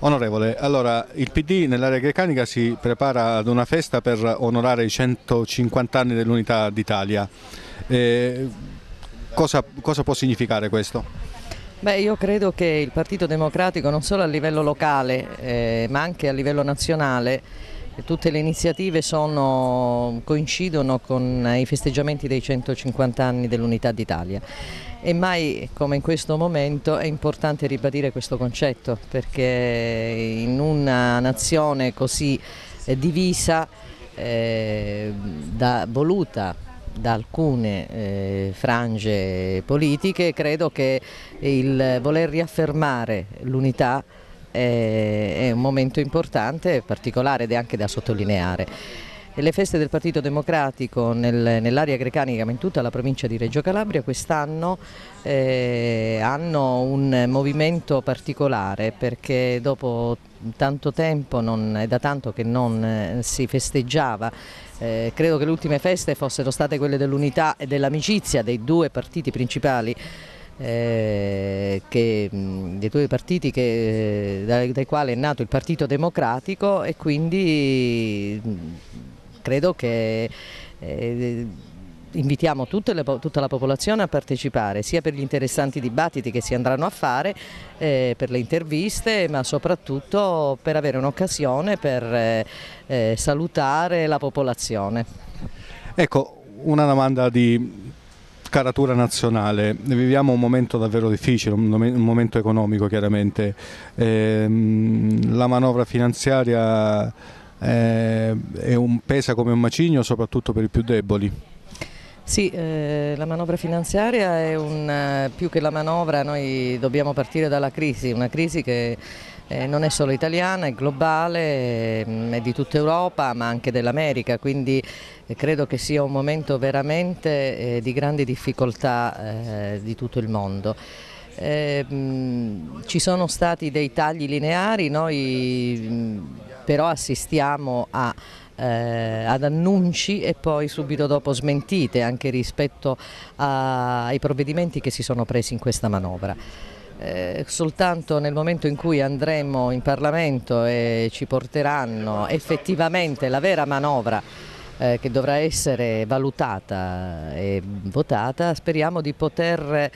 Onorevole, allora il PD nell'area grecanica si prepara ad una festa per onorare i 150 anni dell'unità d'Italia. Eh, cosa, cosa può significare questo? Beh, io credo che il Partito Democratico non solo a livello locale eh, ma anche a livello nazionale Tutte le iniziative sono, coincidono con i festeggiamenti dei 150 anni dell'Unità d'Italia e mai come in questo momento è importante ribadire questo concetto perché in una nazione così eh, divisa, eh, da, voluta da alcune eh, frange politiche, credo che il voler riaffermare l'unità è un momento importante, particolare ed è anche da sottolineare. Le feste del Partito Democratico nel, nell'area grecanica ma in tutta la provincia di Reggio Calabria quest'anno eh, hanno un movimento particolare perché dopo tanto tempo, non, è da tanto che non eh, si festeggiava. Eh, credo che le ultime feste fossero state quelle dell'unità e dell'amicizia dei due partiti principali eh, che, dei due partiti che, eh, dai, dai, quali è nato il Partito Democratico e quindi credo che eh, invitiamo le, tutta la popolazione a partecipare sia per gli interessanti dibattiti che si andranno a fare, eh, per le interviste ma soprattutto per avere un'occasione per eh, eh, salutare la popolazione. Ecco, una domanda di caratura nazionale. Viviamo un momento davvero difficile, un momento economico chiaramente. Ehm, la manovra finanziaria eh, un, pesa come un macigno soprattutto per i più deboli. Sì, eh, la manovra finanziaria è un, eh, più che la manovra, noi dobbiamo partire dalla crisi, una crisi che eh, non è solo italiana, è globale, mm, è di tutta Europa ma anche dell'America, quindi eh, credo che sia un momento veramente eh, di grande difficoltà eh, di tutto il mondo. Mh, eh, mm, ci sono stati dei tagli lineari, noi mh, mm, però assistiamo a eh, ad annunci e poi subito dopo smentite anche rispetto a, ai provvedimenti che si sono presi in questa manovra eh, soltanto nel momento in cui andremo in Parlamento e ci porteranno effettivamente la vera manovra eh, che dovrà essere valutata e votata, speriamo di poter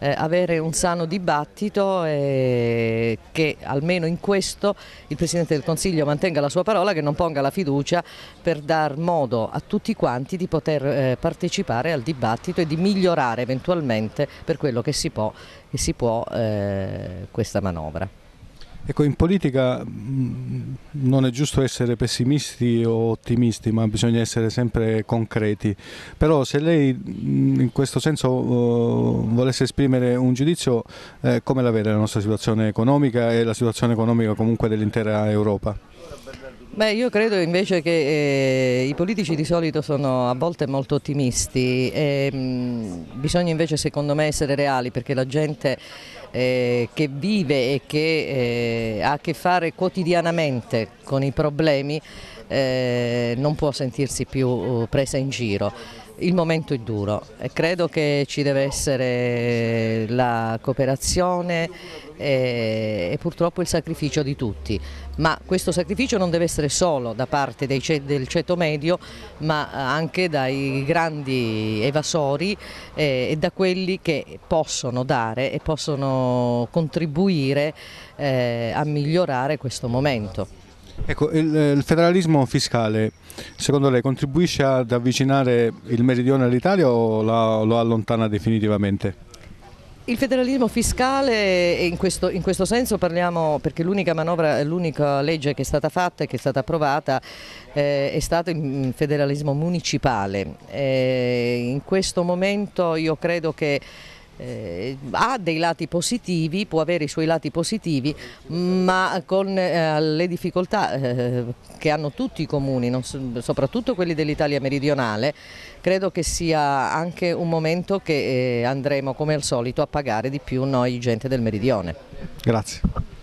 eh, avere un sano dibattito e che almeno in questo il Presidente del Consiglio mantenga la sua parola, che non ponga la fiducia per dar modo a tutti quanti di poter eh, partecipare al dibattito e di migliorare eventualmente per quello che si può, che si può eh, questa manovra. Ecco, in politica mh, mm, non è giusto essere pessimisti o ottimisti, ma bisogna essere sempre concreti. Però se lei mh, mm, in questo senso uh, volesse esprimere un giudizio, eh, come la vede la nostra situazione economica e la situazione economica comunque dell'intera Europa? Beh, io credo invece che eh, i politici di solito sono a volte molto ottimisti, e, ehm, mh, bisogna invece secondo me essere reali perché la gente eh, che vive e che eh, ha a che fare quotidianamente con i problemi eh, non può sentirsi più uh, presa in giro. Il momento è duro e credo che ci deve essere la cooperazione e, e purtroppo il sacrificio di tutti, ma questo sacrificio non deve essere solo da parte dei, del ceto medio ma anche dai grandi evasori eh, e da quelli che possono dare e possono contribuire eh, a migliorare questo momento. Ecco, il, eh, il, federalismo fiscale secondo lei contribuisce ad avvicinare il meridione all'Italia o la, lo allontana definitivamente? Il federalismo fiscale, eh, in questo, in questo senso parliamo perché l'unica manovra, l'unica legge che è stata fatta e che è stata approvata eh, è stato il federalismo municipale. Eh, in questo momento io credo che eh, ha dei lati positivi, può avere i suoi lati positivi, ma con eh, le difficoltà eh, che hanno tutti i comuni, so, soprattutto quelli dell'Italia meridionale, credo che sia anche un momento che eh, andremo come al solito a pagare di più noi gente del meridione. Grazie.